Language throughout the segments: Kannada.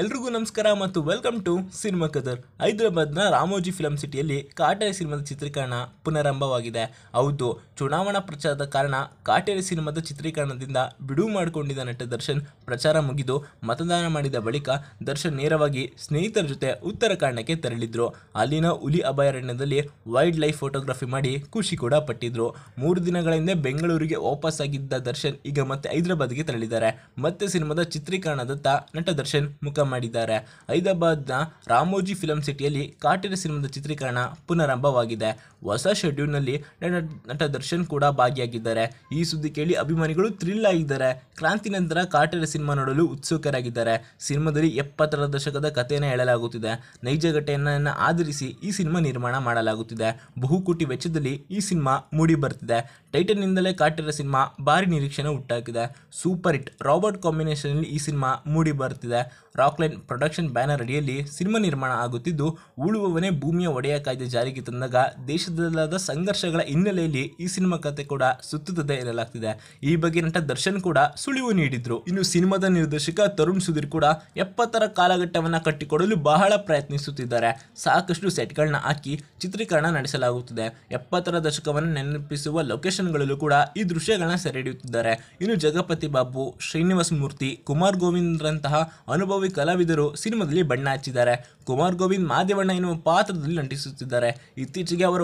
ಎಲ್ರಿಗೂ ನಮಸ್ಕಾರ ಮತ್ತು ವೆಲ್ಕಮ್ ಟು ಸಿನಿಮಾ ಕದರ್ ಹೈದರಾಬಾದ್ನ ರಾಮೋಜಿ ಫಿಲಂ ಸಿಟಿಯಲ್ಲಿ ಕಾಟೇರಿ ಸಿನಿಮಾದ ಚಿತ್ರೀಕರಣ ಪುನರಂಭವಾಗಿದೆ ಹೌದು ಚುನಾವಣಾ ಪ್ರಚಾರದ ಕಾರಣ ಕಾಟೇರಿ ಸಿನಿಮಾದ ಚಿತ್ರೀಕರಣದಿಂದ ಬಿಡುವು ಮಾಡಿಕೊಂಡಿದ್ದ ನಟ ದರ್ಶನ್ ಪ್ರಚಾರ ಮುಗಿದು ಮತದಾನ ಮಾಡಿದ ಬಳಿಕ ದರ್ಶನ್ ನೇರವಾಗಿ ಸ್ನೇಹಿತರ ಜೊತೆ ಉತ್ತರಾಖಂಡಕ್ಕೆ ತೆರಳಿದ್ರು ಅಲ್ಲಿನ ಹುಲಿ ಅಭಯಾರಣ್ಯದಲ್ಲಿ ವೈಲ್ಡ್ ಲೈಫ್ ಫೋಟೋಗ್ರಫಿ ಮಾಡಿ ಖುಷಿ ಕೂಡ ಪಟ್ಟಿದ್ರು ಮೂರು ದಿನಗಳ ಹಿಂದೆ ಬೆಂಗಳೂರಿಗೆ ವಾಪಸ್ ಆಗಿದ್ದ ದರ್ಶನ್ ಈಗ ಮತ್ತೆ ಹೈದರಾಬಾದ್ಗೆ ತೆರಳಿದ್ದಾರೆ ಮತ್ತೆ ಸಿನಿಮಾದ ಚಿತ್ರೀಕರಣದತ್ತ ನಟ ದರ್ಶನ್ ಮುಖ ಮಾಡಿದ್ದಾರೆ ಮಾಡಿದ್ದಾರೆ ಹೈದರಾಬಾದ್ನ ರಾಮೋಜಿ ಫಿಲಂ ಸಿಟಿಯಲ್ಲಿ ಕಾಟಿನ ಸಿನಿಮಾದ ಚಿತ್ರೀಕರಣ ಪುನರಂಭವಾಗಿದೆ ಹೊಸ ಶೆಡ್ಯೂಲ್ನಲ್ಲಿ ನಟ ದರ್ಶನ್ ಕೂಡ ಭಾಗಿಯಾಗಿದ್ದಾರೆ ಈ ಸುದ್ದಿ ಕೇಳಿ ಅಭಿಮಾನಿಗಳು ಥ್ರಿಲ್ ಆಗಿದ್ದಾರೆ ಕ್ರಾಂತಿ ನಂತರ ಕಾಟೇರ ಸಿನಿಮಾ ನೋಡಲು ಉತ್ಸುಕರಾಗಿದ್ದಾರೆ ಸಿನಿಮಾದಲ್ಲಿ ಎಪ್ಪತ್ತರ ದಶಕದ ಕಥೆಯನ್ನು ಹೇಳಲಾಗುತ್ತಿದೆ ನೈಜ ಘಟನೆಯನ್ನು ಆಧರಿಸಿ ಈ ಸಿನಿಮಾ ನಿರ್ಮಾಣ ಮಾಡಲಾಗುತ್ತಿದೆ ಬಹುಕೋಟಿ ವೆಚ್ಚದಲ್ಲಿ ಈ ಸಿನಿಮಾ ಮೂಡಿ ಬರ್ತಿದೆ ಟೈಟನ್ನಿಂದಲೇ ಕಾಟೇರ ಸಿನಿಮಾ ಭಾರಿ ನಿರೀಕ್ಷೆ ಹುಟ್ಟಾಕಿದೆ ಸೂಪರ್ ಹಿಟ್ ರಾಬರ್ಟ್ ನಲ್ಲಿ ಈ ಸಿನಿಮಾ ಮೂಡಿ ಬರ್ತಿದೆ ಟಾಕ್ಲೈನ್ ಪ್ರೊಡಕ್ಷನ್ ಬ್ಯಾನರ್ ಅಡಿಯಲ್ಲಿ ಸಿನಿಮಾ ನಿರ್ಮಾಣ ಆಗುತ್ತಿದ್ದು ಉಳುವವನೇ ಭೂಮಿಯ ಒಡೆಯ ಕಾಯ್ದೆ ಜಾರಿಗೆ ತಂದಾಗ ದೇಶದಲ್ಲಾದ ಸಂಘರ್ಷಗಳ ಹಿನ್ನೆಲೆಯಲ್ಲಿ ಈ ಸಿನಿಮಾ ಕತೆ ಕೂಡ ಸುತ್ತುತ್ತದೆ ಎನ್ನಲಾಗ್ತಿದೆ ಈ ಬಗ್ಗೆ ನಟ ದರ್ಶನ್ ಕೂಡ ಸುಳಿವು ನೀಡಿದ್ರು ಇನ್ನು ಸಿನಿಮಾದ ನಿರ್ದೇಶಕ ತರುಣ್ ಸುಧೀರ್ ಕೂಡ ಎಪ್ಪತ್ತರ ಕಾಲಘಟ್ಟವನ್ನ ಕಟ್ಟಿಕೊಡಲು ಬಹಳ ಪ್ರಯತ್ನಿಸುತ್ತಿದ್ದಾರೆ ಸಾಕಷ್ಟು ಸೆಟ್ಗಳನ್ನ ಹಾಕಿ ಚಿತ್ರೀಕರಣ ನಡೆಸಲಾಗುತ್ತಿದೆ ಎಪ್ಪತ್ತರ ದಶಕವನ್ನು ನೆನಪಿಸುವ ಲೊಕೇಶನ್ಗಳಲ್ಲೂ ಕೂಡ ಈ ದೃಶ್ಯಗಳನ್ನ ಸೆರೆ ಹಿಡಿಯುತ್ತಿದ್ದಾರೆ ಇನ್ನು ಜಗಪತಿ ಬಾಬು ಶ್ರೀನಿವಾಸ ಮೂರ್ತಿ ಕುಮಾರ್ ಗೋವಿಂದ್ರಂತಹ ಅನುಭವಿ ಕಲಾವಿದರು ಸಿನಿಮಾದಲ್ಲಿ ಬಣ್ಣ ಹಚ್ಚಿದ್ದಾರೆ ಕುಮಾರ್ ಗೋವಿಂದ್ ಮಾದೇವಣ್ಣ ಎನ್ನುವ ಪಾತ್ರದಲ್ಲಿ ನಟಿಸುತ್ತಿದ್ದಾರೆ ಇತ್ತೀಚೆಗೆ ಅವರ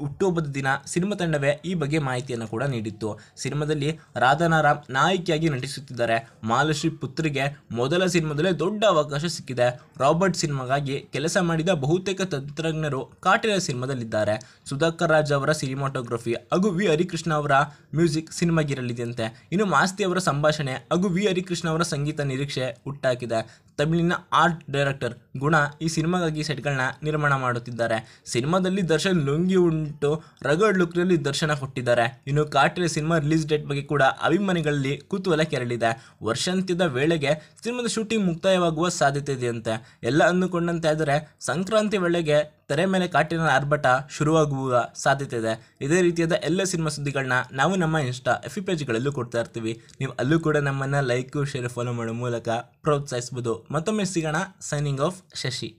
ಹುಟ್ಟುಹಬ್ಬದ ದಿನ ಸಿನಿಮಾ ತಂಡವೇ ಈ ಬಗ್ಗೆ ಮಾಹಿತಿಯನ್ನು ಕೂಡ ನೀಡಿತ್ತು ಸಿನಿಮಾದಲ್ಲಿ ರಾಧಾನಾರಾಮ್ ನಾಯಕಿಯಾಗಿ ನಟಿಸುತ್ತಿದ್ದಾರೆ ಮಾಲಶ್ರೀ ಪುತ್ರಿಗೆ ಮೊದಲ ಸಿನಿಮಾದಲ್ಲೇ ದೊಡ್ಡ ಅವಕಾಶ ಸಿಕ್ಕಿದೆ ರಾಬರ್ಟ್ ಸಿನಿಮಾಗಾಗಿ ಕೆಲಸ ಮಾಡಿದ ಬಹುತೇಕ ತಂತ್ರಜ್ಞರು ಕಾಟಿನ ಸಿನಿಮಾದಲ್ಲಿದ್ದಾರೆ ಸುಧಾಕರ್ ರಾಜ್ ಅವರ ಸಿನಿಮಾಟೋಗ್ರಫಿ ಹಾಗೂ ವಿ ಹರಿಕೃಷ್ಣ ಅವರ ಮ್ಯೂಸಿಕ್ ಸಿನಿಮಾಗಿರಲಿದೆಯಂತೆ ಇನ್ನು ಮಾಸ್ತಿ ಅವರ ಸಂಭಾಷಣೆ ಹಾಗೂ ವಿ ಹರಿಕೃಷ್ಣ ಅವರ ಸಂಗೀತ ನಿರೀಕ್ಷೆ ಹುಟ್ಟಾಕಿದೆ ತಮಿಳಿನ ಆರ್ಟ್ ಡೈರೆಕ್ಟರ್ ಗುಣ ಈ ಸಿನಿಮಾಗಾಗಿ ಸೆಟ್ಗಳನ್ನ ನಿರ್ಮಾಣ ಮಾಡುತ್ತಿದ್ದಾರೆ ಸಿನಿಮಾದಲ್ಲಿ ದರ್ಶನ್ ಲುಂಗಿ ಉಂಟು ರಗಡ್ ಲುಕ್ನಲ್ಲಿ ದರ್ಶನ ಕೊಟ್ಟಿದ್ದಾರೆ ಇನ್ನು ಕಾಟ್ರೆ ಸಿನಿಮಾ ರಿಲೀಸ್ ಡೇಟ್ ಬಗ್ಗೆ ಕೂಡ ಅಭಿಮಾನಿಗಳಲ್ಲಿ ಕುತೂಹಲ ಕೆರಳಿದೆ ವರ್ಷಾಂತ್ಯದ ವೇಳೆಗೆ ಸಿನಿಮಾದ ಶೂಟಿಂಗ್ ಮುಕ್ತಾಯವಾಗುವ ಸಾಧ್ಯತೆ ಇದೆಯಂತೆ ಎಲ್ಲ ಅಂದುಕೊಂಡಂತೆ ಆದರೆ ಸಂಕ್ರಾಂತಿ ವೇಳೆಗೆ ತೆರೆ ಮೇಲೆ ಕಾಟಿನ ಆರ್ಭಟ ಶುರುವಾಗುವ ಸಾಧ್ಯತೆ ಇದೆ ಇದೇ ರೀತಿಯಾದ ಎಲ್ಲ ಸಿನಿಮಾ ಸುದ್ದಿಗಳನ್ನ ನಾವು ನಮ್ಮ ಇನ್ಸ್ಟಾ ಎಫಿ ಪೇಜ್ಗಳಲ್ಲೂ ಕೊಡ್ತಾ ಇರ್ತೀವಿ ನೀವು ಅಲ್ಲೂ ಕೂಡ ನಮ್ಮನ್ನು ಲೈಕು ಶೇರ್ ಫಾಲೋ ಮಾಡೋ ಮೂಲಕ ಪ್ರೋತ್ಸಾಹಿಸ್ಬೋದು ಮತ್ತೊಮ್ಮೆ ಸಿಗೋಣ ಸೈನಿಂಗ್ ಆಫ್ ಶಶಿ